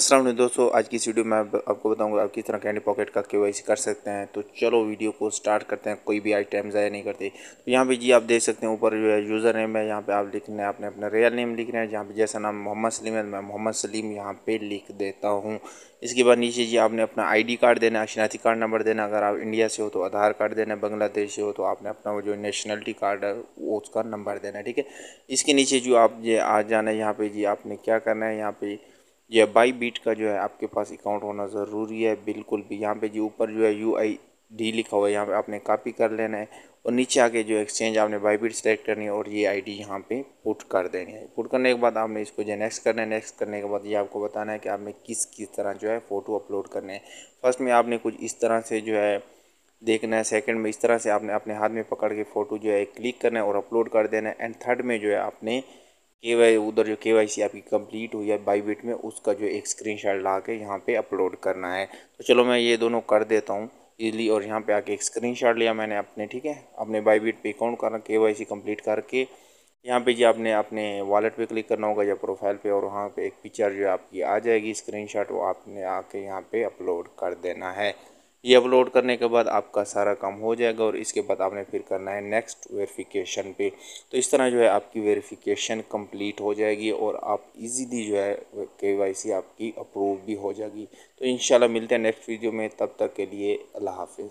असलम दोस्तों आज की इस वीडियो में आपको बताऊंगा आप किस तरह कैंडी पॉकेट का के कर सकते हैं तो चलो वीडियो को स्टार्ट करते हैं कोई भी आइटम ज़ाया नहीं करते तो यहाँ पे जी आप देख सकते हैं ऊपर जो है यूज़र नेम है यहाँ पे आप लिखना है आपने अपना रियल नेम लिखना है जहाँ पे जैसा नाम मोहम्मद सलीम है मैं मोहम्मद सलीम यहाँ पर लिख देता हूँ इसके बाद नीचे जी आपने अपना आई कार्ड देना है कार्ड नंबर देना अगर आप इंडिया से हो तो आधार कार्ड देना है बांग्लादेश से हो तो आपने अपना जो नेशनलिटी कार्ड है वो उसका नंबर देना है ठीक है इसके नीचे जो आप आ जाना है यहाँ पर जी आपने क्या करना है यहाँ पर या बाई बीट का जो है आपके पास अकाउंट होना ज़रूरी है बिल्कुल भी यहाँ पे जी ऊपर जो है यू आई डी लिखा हुआ है यहाँ पे आपने कॉपी कर लेना है और नीचे आके जो एक्सचेंज आपने बाई बीट सेलेक्ट करनी है और ये आई डी यहाँ पर पुट कर देनी है पुट करने के बाद आपने इसको जो नेक्स्ट करना है नेक्स्ट करने के बाद ये आपको बताना है कि आपने किस किस तरह जो है फ़ोटो अपलोड करने हैं फर्स्ट में आपने कुछ इस तरह से जो है देखना है सेकंड में इस तरह से आपने अपने हाथ में पकड़ के फ़ोटो जो है क्लिक करना है और अपलोड कर देना है एंड थर्ड में जो है आपने के वाई उधर जो के वाई सी आपकी कंप्लीट हुई है बाईबिट में उसका जो एक स्क्रीनशॉट ला के यहाँ पर अपलोड करना है तो चलो मैं ये दोनों कर देता हूँ इजली और यहाँ पे आके एक स्क्रीनशॉट लिया मैंने अपने ठीक है अपने बाईबिट पे अकाउंट करना के वाई सी कम्प्लीट करके यहाँ पे जी आपने अपने वॉलेट पे क्लिक करना होगा या प्रोफाइल पे और वहाँ पे एक पिक्चर जो आपकी आ जाएगी स्क्रीनशॉट वो आपने आके यहाँ पे अपलोड कर देना है ये अपलोड करने के बाद आपका सारा काम हो जाएगा और इसके बाद आपने फिर करना है नेक्स्ट वेरिफिकेशन पे तो इस तरह जो है आपकी वेरिफिकेशन कंप्लीट हो जाएगी और आप इजीली जो है केवाईसी आपकी अप्रूव भी हो जाएगी तो इंशाल्लाह मिलते हैं नेक्स्ट वीडियो में तब तक के लिए अल्लाह हाफिज़